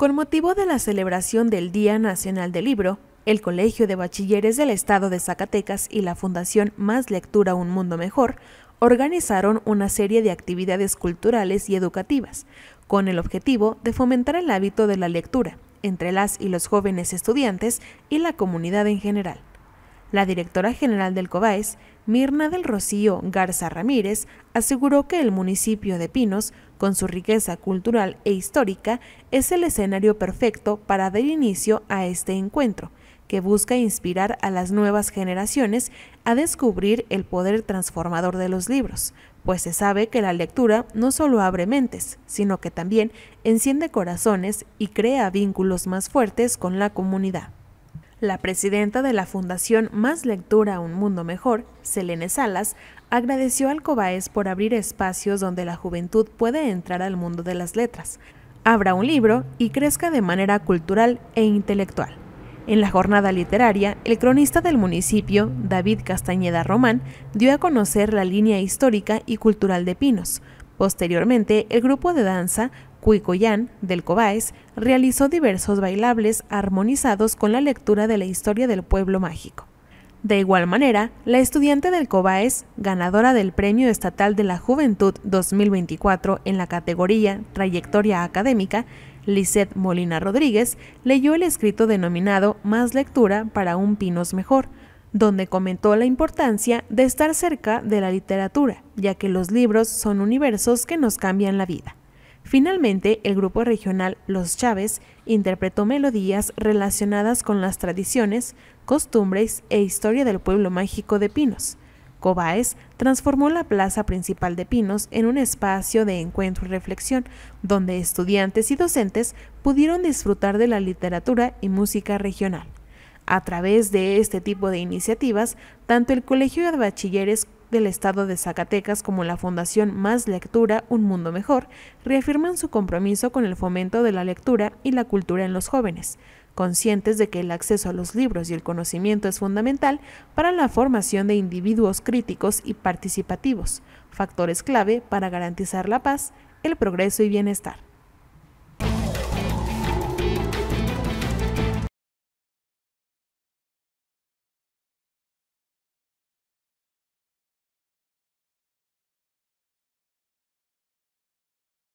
Con motivo de la celebración del Día Nacional del Libro, el Colegio de Bachilleres del Estado de Zacatecas y la Fundación Más Lectura Un Mundo Mejor organizaron una serie de actividades culturales y educativas, con el objetivo de fomentar el hábito de la lectura entre las y los jóvenes estudiantes y la comunidad en general. La directora general del COBAES, Mirna del Rocío Garza Ramírez, aseguró que el municipio de Pinos, con su riqueza cultural e histórica, es el escenario perfecto para dar inicio a este encuentro, que busca inspirar a las nuevas generaciones a descubrir el poder transformador de los libros, pues se sabe que la lectura no solo abre mentes, sino que también enciende corazones y crea vínculos más fuertes con la comunidad. La presidenta de la Fundación Más Lectura Un Mundo Mejor, Selene Salas, agradeció al COBAES por abrir espacios donde la juventud puede entrar al mundo de las letras, abra un libro y crezca de manera cultural e intelectual. En la jornada literaria, el cronista del municipio, David Castañeda Román, dio a conocer la línea histórica y cultural de Pinos. Posteriormente, el grupo de danza Cuicoyán, del Cobáez, realizó diversos bailables armonizados con la lectura de la historia del pueblo mágico. De igual manera, la estudiante del Cobáez, ganadora del Premio Estatal de la Juventud 2024 en la categoría Trayectoria Académica, Lisette Molina Rodríguez, leyó el escrito denominado Más lectura para un Pinos Mejor, donde comentó la importancia de estar cerca de la literatura, ya que los libros son universos que nos cambian la vida. Finalmente, el grupo regional Los Chaves interpretó melodías relacionadas con las tradiciones, costumbres e historia del pueblo mágico de Pinos. Cobáez transformó la plaza principal de Pinos en un espacio de encuentro y reflexión, donde estudiantes y docentes pudieron disfrutar de la literatura y música regional. A través de este tipo de iniciativas, tanto el Colegio de Bachilleres del Estado de Zacatecas como la Fundación Más Lectura, Un Mundo Mejor, reafirman su compromiso con el fomento de la lectura y la cultura en los jóvenes, conscientes de que el acceso a los libros y el conocimiento es fundamental para la formación de individuos críticos y participativos, factores clave para garantizar la paz, el progreso y bienestar.